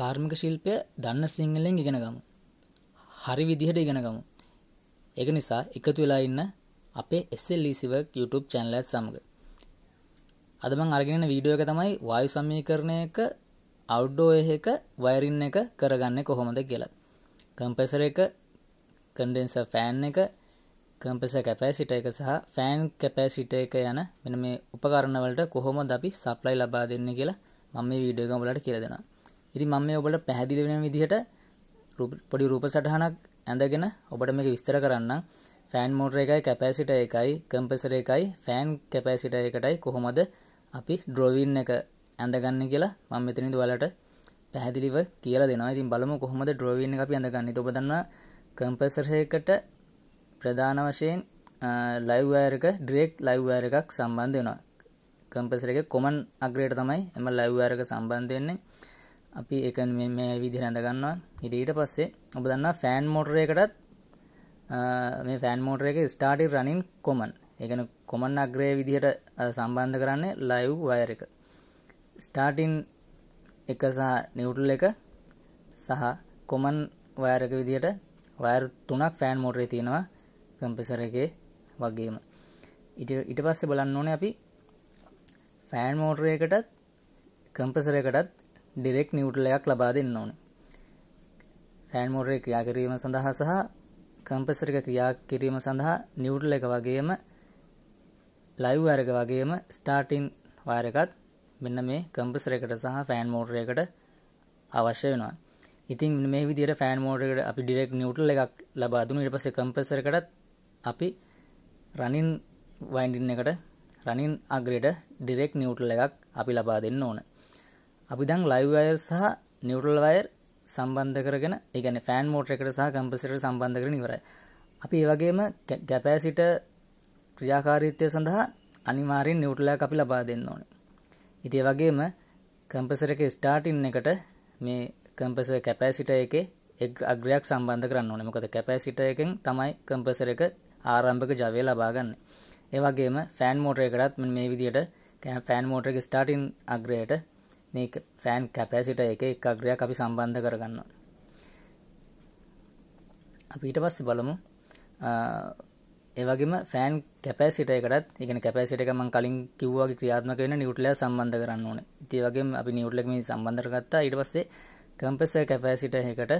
කාර්මික ශිල්පය දන්න සිංහලෙන් ඉගෙන ගමු. හරි විදිහට ඉගෙන ගමු. ඒක නිසා එකතු වෙලා ඉන්න අපේ SLEC work YouTube channel එක සමග. අද මම අරගෙන යන වීඩියෝ එක තමයි වායු සමීකරණයක outdoor එකක wiring එක කරගන්නේ කොහොමද කියලා. compressor එක, condenser fan එක, compressor capacitor එක සහ fan capacitor එක යන මෙන්න මේ උපකරණ වලට කොහොමද අපි supply ලබා දෙන්නේ කියලා මම මේ වීඩියෝ එක උඹලට කියලා දෙනවා. ඉතින් මම මේ ඔබට පැහැදිලි වෙන විදිහට පොඩි රූප සටහනක් ඇඳගෙන ඔබට මේක විස්තර කරන්නම්. ෆෑන් මෝටර එකයි කැපැසිටර් එකයි කම්ප්‍රෙසර් එකයි ෆෑන් කැපැසිටර් එකටයි කොහොමද අපි ඩ්‍රොවින් එක ඇඳගන්නේ කියලා මම මෙතනදී ඔයාලට පැහැදිලිව කියලා දෙනවා. ඉතින් බලමු කොහොමද ඩ්‍රොවින් එක අපි ඇඳගන්නේ. ඔබ දන්නවා කම්ප්‍රෙසර් එකට ප්‍රධාන වශයෙන් ලයිව් වයර් එක ඩිරෙක්ට් ලයිව් වයර් එකක් සම්බන්ධ වෙනවා. කම්ප්‍රෙසර් එකේ කොමන් අග්‍රයට තමයි එම ලයිව් වයර් එක සම්බන්ධ වෙන්නේ. අපි එක මේ විදිහට ඇඳ ගන්නවා ඊට ඊට පස්සේ ඔබ දන්නවා ෆෑන් මෝටර එකටත් මේ ෆෑන් මෝටර එකේ ස්ටාර්ටින් රනින් කොමන් ඒ කියන්නේ කොමන් අග්‍රය විදිහට සම්බන්ධ කරන්නේ ලයිව් වයර් එක ස්ටාර්ටින් එක සහ නිව්ට්‍රල් එක සහ කොමන් වයර් එක විදිහට වයර් තුනක් ෆෑන් මෝටරේ තියෙනවා කම්ප්‍රෙසර් එකේ වගේම ඊට ඊට පස්සේ බලන්න ඕනේ අපි ෆෑන් මෝටර එකටත් කම්ප්‍රෙසර් එකටත් ඩිරෙක් නිියුටලයක් ලබා දෙන්න ඕන ෆෑන්මෝරේ ක්‍රියා කිරීම සඳහා සහ කම්පසරික ක්‍රියා කිරීම සඳහා නිියුටල එක වගේම ලයිව් අරග වගේම ස්ටාටින් වාරකත් මෙන්න මේ කම්පසර එකට සහ ෆෑන් මෝටරයකට අවශ්‍ය වෙනවා ඉතින් මේ විදිර ෆෑන් මෝටරකට අපි ඩිරෙක් නිියුටල එකක් ලබා දුන ඉට පස කම්පසරකටත් අපි රනින් වයින්ඩින් එකට රනින් අග්‍රට ඩිරෙක් නිියුටල එකක් අපි ලබා දෙන්න ඕන අපි දැන් ලයිව් වයර් සහ නිවුරල් වයර් සම්බන්ධ කරගෙන ඒ කියන්නේ ෆෑන් මෝටර එකට සහ කම්ප්‍රෙසර් එකට සම්බන්ධ කරගෙන ඉවරයි. අපි ඒ වගේම කැපැසිටර් ක්‍රියාකාරීත්වය සඳහා අනිවාර්යෙන් නිවුට්ලයක් අපි ලබා දෙන්න ඕනේ. ඉතින් ඒ වගේම කම්ප්‍රෙසර් එකේ ස්ටාර්ටින් එකට මේ කම්ප්‍රෙසර් කැපැසිටර් එකේ අග්‍රයක් සම්බන්ධ කරන්න ඕනේ. මොකද කැපැසිටර් එකෙන් තමයි කම්ප්‍රෙසර් එක ආරම්භක ජවය ලබා ගන්න. ඒ වගේම ෆෑන් මෝටර එකටත් මේ විදිහට ෆෑන් මෝටර එක ස්ටාර්ටින් අග්‍රයට මේ ෆෑන් කැපෑසිට එක එක අග්‍රයක් අපි සම්බන්ධ කරගන්නවා අපි ඊට පස්සේ බලමු ඒ වගේම ෆෑන් කැපෑසිට එකටත් ඉගෙන කැපෑසිට එක මම කලින් කිව්වා වගේ ක්‍රියාත්මක වෙන නිව්ටන්ලා සම්බන්ධ කරන්න ඕනේ. ඉතින් ඒ වගේම අපි නිව්ටන්ලා මේ සම්බන්ධ කරගත්තා. ඊට පස්සේ කම්ප්‍රෙසර් කැපෑසිට එකට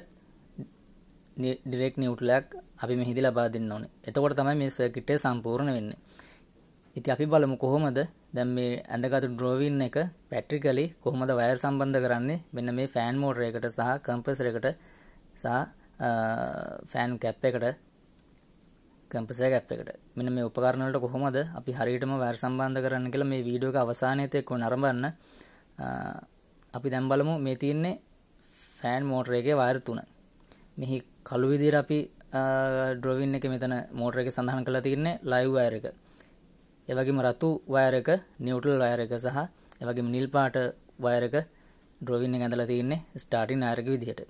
ඩිරෙක්ට් නිව්ටන්ලාක් අපි මෙහිදී ලබා දෙන්න ඕනේ. එතකොට තමයි මේ සර්කිට් එක සම්පූර්ණ වෙන්නේ. ඉතින් අපි බලමු කොහොමද දැන් මේ ඇඳගත් ඩ්‍රෝවින් එක පැට්‍රිකලි කොහොමද වයර් සම්බන්ධ කරන්නේ මෙන්න මේ ෆෑන් මෝටර එකට සහ කම්ප්‍රෙසර් එකට සහ ෆෑන් කැප් එකට කම්ප්‍රෙසර් කැප් එකට මෙන්න මේ උපකරණ වලට කොහොමද අපි හරියටම වයර් සම්බන්ධ කරන්න කියලා මේ වීඩියෝ එක අවසානයේත් එක්ක නරඹන්න අපි දැන් බලමු මේ තියෙන්නේ ෆෑන් මෝටර එකේ වයර් තුන මෙහි කළු විදිහට අපි ඩ්‍රෝවින් එක මෙතන මෝටර එක සඳහන් කරලා තියන්නේ ලයිව් වයර් එක එවගේම රතු වයර් එක නිව්ට්‍රල් වයර් එක සහ එවගේම නිල් පාට වයර් එක ඩ්‍රොවින් එක ඇඳලා තියෙන්නේ ස්ටාර්ටින් වයර් එක විදිහට.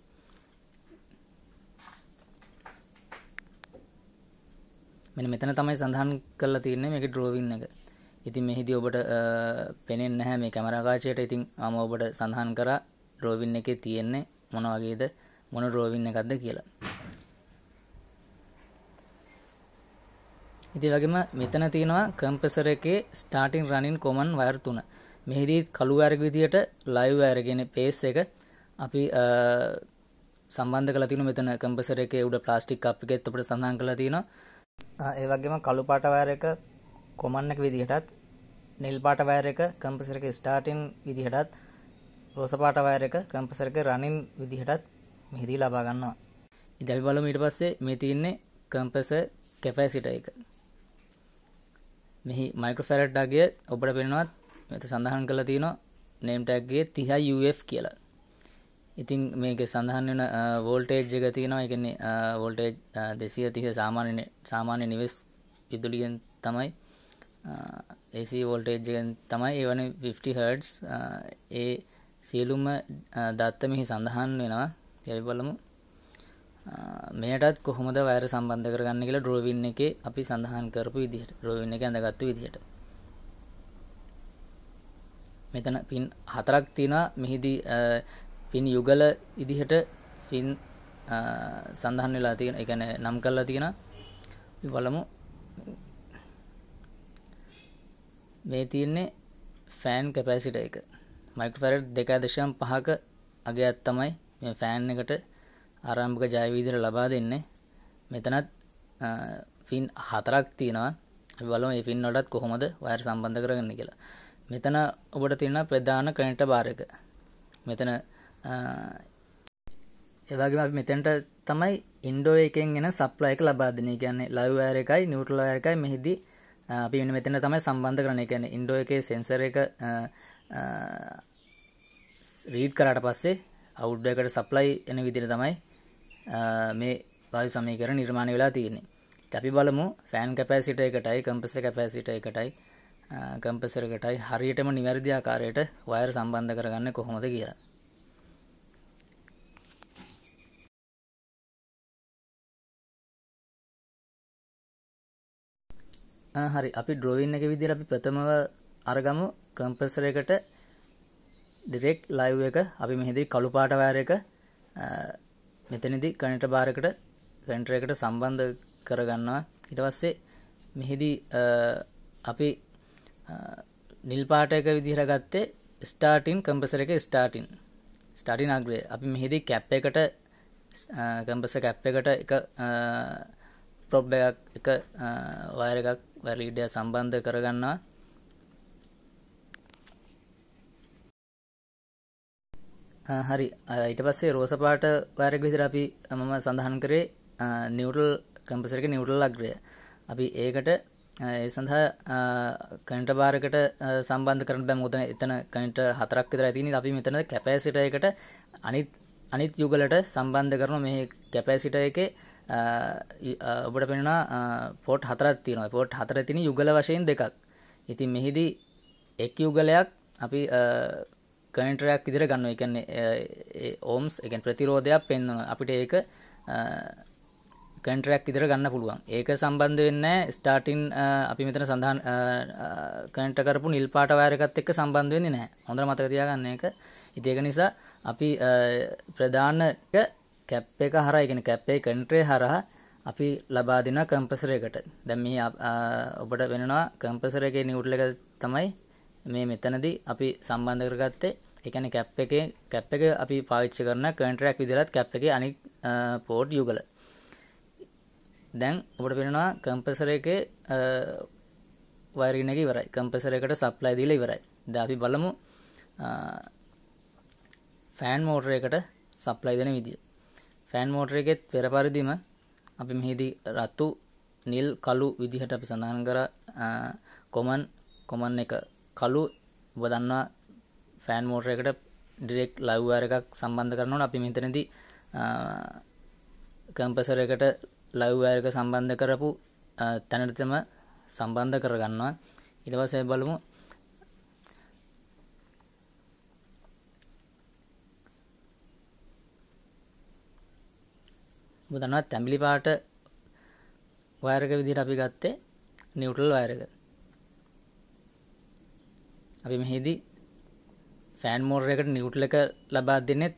මෙන්න මෙතන තමයි සඳහන් කරලා තියෙන්නේ මේකේ ඩ්‍රොවින් එක. ඉතින් මෙහිදී ඔබට පෙනෙන්නේ නැහැ මේ කැමරා කාචයට. ඉතින් මම ඔබට සඳහන් කරා ඩ්‍රොවින් එකේ තියෙන්නේ මොන වගේද මොන ඩ්‍රොවින් එකක්ද කියලා. ඉතින් වගේම මෙතන තියෙනවා කම්ප්‍රෙසර් එකේ ස්ටාර්ටින් රනින් කොමන් වයර් තුන. මෙහිදී කළු වයර් එක විදියට ලයිව් වයර් කියන්නේ පේස් එක අපි සම්බන්ධ කරලා තියෙනවා මෙතන කම්ප්‍රෙසර් එකේ උඩ ප්ලාස්ටික් කප් එකෙත් අපිට සඳහන් කරලා තියෙනවා. ඒ වගේම කළු පාට වයර් එක කොමන් එක විදියටත් නිල් පාට වයර් එක කම්ප්‍රෙසර් එකේ ස්ටාර්ටින් විදියටත් රෝස පාට වයර් එක කම්ප්‍රෙසර් එකේ රනින් විදියටත් මෙහිදී ලබා ගන්නවා. ඉතින් අපි බලමු ඊට පස්සේ මේ තියෙන්නේ කම්ප්‍රෙසර් කැපැසිටර් එක. මෙහි මයිකෝෆැරට් අගය ඔබට පෙනෙනවා මෙත සඳහන් කරලා තියෙනවා name tag එකේ 30 UF කියලා. ඉතින් මේකේ සඳහන් වෙන වෝල්ටේජ් එක තියෙනවා. ඒ කියන්නේ වෝල්ටේජ් 230 සාමාන්‍ය සාමාන්‍ය නිවෙස් විදුලියෙන් තමයි AC වෝල්ටේජ් එකෙන් තමයි ඒ වනේ 50 Hz ඒ සියලුම දත්ත මෙහි සඳහන් වෙනවා. අපි බලමු මෙයටත් කොහොමද වයර සම්බන්ධ කරගන්න කියලා ඩ්‍රෝවින් එක අපි සඳහන් කරපු විදිහට ඩ්‍රෝවින් එක ඇඳගත්තු විදිහට මෙතන පින් හතරක් තියෙනවා මෙහිදී පින් යුගල විදිහට පින් සඳහන් වෙලා තියෙන ඒ කියන්නේ නම් කරලා තියෙන බලමු මේ තියෙන්නේ ෆෑන් කැපැසිටර් එක මයික්‍රෝෆැරඩ් 2.5ක අගයක් තමයි මේ ෆෑන් එකට ආරම්භක ජයවිදිර ලබා දෙන්නේ මෙතනත් ෆින් හතරක් තියෙනවා බලම ෆින් නොටත් කොහොමද වයර් සම්බන්ධ කරගන්න කියලා මෙතන ඔබට තිරෙන ප්‍රධාන කනට බාරක මෙතන එවාගේ මෙතැන්ට තමයි ඉන්ඩෝ එකෙන් එෙන සප්ලයක ලබාදනය කියන්නේ ලවවෑර එකයි නිියුටලවය එකයි මෙහිදී අපි වෙන මෙතන තමයි සම්බන්ධ කරන කියන ඉන්ඩෝ එක සෙන්සර එක රීඩ් කරට පස්සේ අවුඩ්ඩකට සප්ලයි එන විදිර තමයි මේ වායු සමීකරණ නිර්මාණය වෙලා තියෙන්නේ. අපි බලමු ෆෑන් කැපැසිටර් එකටයි කම්ප්‍රෙසර් කැපැසිටර් එකටයි කම්ප්‍රෙසර් එකටයි හරියටම නිවැරදි ආකාරයට වයර් සම්බන්ධ කරගන්නේ කොහොමද කියලා. හරි අපි ඩ්‍රොයින් එක විදිහට අපි ප්‍රථමව අරගමු කම්ප්‍රෙසර් එකට ඩිරෙක්ට් ලයිව් එක අපි මෙහෙදී කළු පාට වයර් එක මෙතනදී ගණිත බාරයකට ගණිත එකට සම්බන්ධ කරගන්නවා ඊට පස්සේ මෙහිදී අපි නිල් පාටයක විදිහට ගත්තේ ස්ටාර්ටින් කම්ප්‍රසර් එක ස්ටාර්ටින් ස්ටාර්ටින් අග්‍රය අපි මෙහිදී කැප් එකට කම්ප්‍රසර් කැප් එකට එක ප්‍රොබ් එකක් එක වයර් එකක් වයර් ලීඩ් එක සම්බන්ධ කරගන්නවා හරි ඊට පස්සේ රෝස පාට වෑරක් විදිර අපි මම සඳහන් කරේ නිවටල් කම්පසරක නිවටල් අග්‍රය අපි ඒකට ඒ සඳහා කන්ට බාරකට සම්බන්ධ කරන බෑ මුතන එතන කන්ට හතරක් විතර ඇතිනි අපි මෙතන කැපෑසිට එකට අනිත් අනිත් යුගලට සම්බන්ධ කරන මේ කැපෑසිට එකේ ඔබට පෙනෙන පොට් හතරක් තියෙනවා පොට් හතර තින යුගල වශයෙන් දෙකක් ඉතින් මෙහිදී එක් යුගලයක් අපි කරන්ටරයක් ඉදිර ගන්න එකන්නේ ඕම්ස් එකෙන් ප්‍රතිරෝධයක් පෙන්න්න අපිට ඒක කටරක් ඉදිර ගන්න පුළුවන් ඒක සම්බන්ධ වෙන්න ස්ටාටින් අපි මෙතන සඳහන් කටරපු නිල් පාට වෑරකත් එක්ක සම්බන්ධ වෙන්නේ නෑ හොඳ මතකතියාගන්න එක ඉතික නිසා අපි ප්‍රධාන කැප් එක හරයිගෙන කැප්පේ කට්‍රේ හරහා අපි ලබා දෙන කම්පසරයකට දැම් මේ ඔබට වෙනවා කම්පසර එක නිවුට්ල එක තමයි මේ මෙතනදී අපි සම්බන්ධ කරගත්තේ ඒ කියන්නේ කැප් එකේ කැප් එක අපි පාවිච්චි කරන කන්ට්‍රැක්ට් විදිහට කැප් එකේ අනිත් පෝට් යුගල. දැන් අපිට පේනවා කම්ප්‍රසර් එකේ වයරින් එක ඉවරයි. කම්ප්‍රසර් එකට සප්ලයි දීලා ඉවරයි. දැන් අපි බලමු ෆෑන් මෝටර එකට සප්ලයි දෙන විදිය. ෆෑන් මෝටර එකෙත් පෙර පරිදිම අපි මෙහිදී රතු නිල් කළු විදිහට අපි සඳහන් කරා කොමන් කොමන් එක කළු ඔබ දන්නවා ෆෑන් මෝටර එකට ඩිරෙක්ට් ලයිව් වයර් එකක් සම්බන්ධ කරනකොට අපි මෙතනදී කම්පසර් එකට ලයිව් වයර් එක සම්බන්ධ කරපු තැනට තම සම්බන්ධ කරගන්නවා ඊට පස්සේ බලමු ඔබ දන්නවා තැඹිලි පාට වයර් එක විදිහට අපි ගත්තේ නියුට්‍රල් වයර් එක අපි මෙහිදී ෆෑන් මෝර් එකට නිවුට්ල එක ලබා දෙනෙත්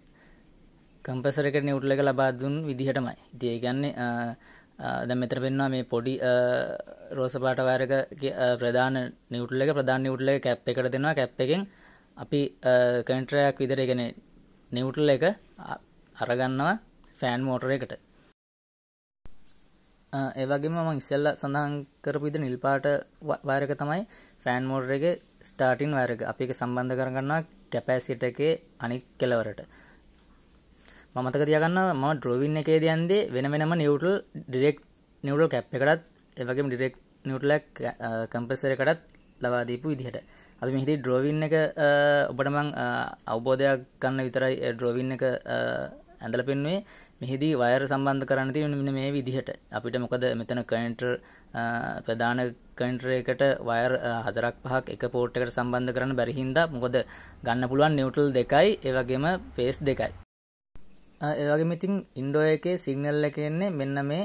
කම්පසර එකට නිවුට්ල එක ලබා දුන් විදිහටමයි. ඉතින් ඒ කියන්නේ දැන් මෙතන පෙන්නවා මේ පොඩි රෝස පාට වයරක ප්‍රධාන නිවුට්ල එක ප්‍රධාන නිවුට්ල එක කැප් එකට දෙනවා කැප් එකෙන් අපි කන්ට්‍රයක් විතර ඒ නිවුට්ල එක අරගන්නවා ෆෑන් මෝටර එකට. ඒවගේම මම ඉස්සල්ල සඳහන් කරපු විදිහ නිල් පාට වයරක තමයි ෆෑන් මෝටර එකේ ස්ටාටින් වයරක අපි එක සම්බන්ධ කරගන්නවා කැපෑසිට එකේ අනික් කෙලවරට මමතක තියගන්න ම ඩ්‍රෝවින් එකේ දයන්දේ වෙන වෙනම නිියවටල් ඩිරෙක් නිියවටල් කැප් එකටත් එවගේ ඩිරෙක් නිියටලක් කම්පසරකටත් ලවාදීපු විදිහට අපි මෙහිදී ඩ්‍රෝවින් එක ඔබට මං අවබෝධයක් ගන්න විතරයි ඩ්‍රෝවින් එක ඇඳල පෙන්වේ මෙහිදී වයර් සම්බන්ධ කරන්න තියෙන මෙන්න මේ විදිහට අපිට මොකද මෙතන කන්ටර් ප්‍රධාන කන්ටර් එකට වයර් හතරක් පහක් එක පෝට් එකට සම්බන්ධ කරන්න බැරි හින්දා මොකද ගන්න පුළුවන් නියුට්‍රල් දෙකයි ඒ වගේම පේස් දෙකයි ඒ වගේම ඉතින් ඉන්ඩෝ එකේ සිග්නල් එක එන්නේ මෙන්න මේ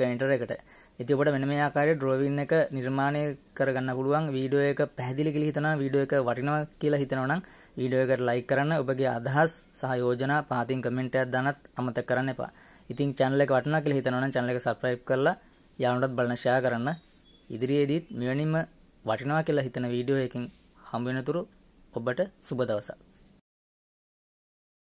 කන්ටර් එකට ඉතින් ඔබට මෙන්න මේ ආකාරයේ drawing එක නිර්මාණය කරගන්න පුළුවන් වීඩියෝ එක පැහැදිලි කියලා හිතනවා වීඩියෝ එක වටිනවා කියලා හිතනවා නම් වීඩියෝ එකට like කරන්න ඔබගේ අදහස් සහ යෝජනා පහතින් comment එකක් දානත් අමතක කරන්න එපා. ඉතින් channel එක වටිනවා කියලා හිතනවා නම් channel එක subscribe කරලා යාළුවන්ටත් බලන share කරන්න. ඉදිරියේදීත් මෙවැනිම වටිනවා කියලා හිතන වීඩියෝ එකකින් හම්බ වෙනතුරු ඔබට සුබ දවසක්.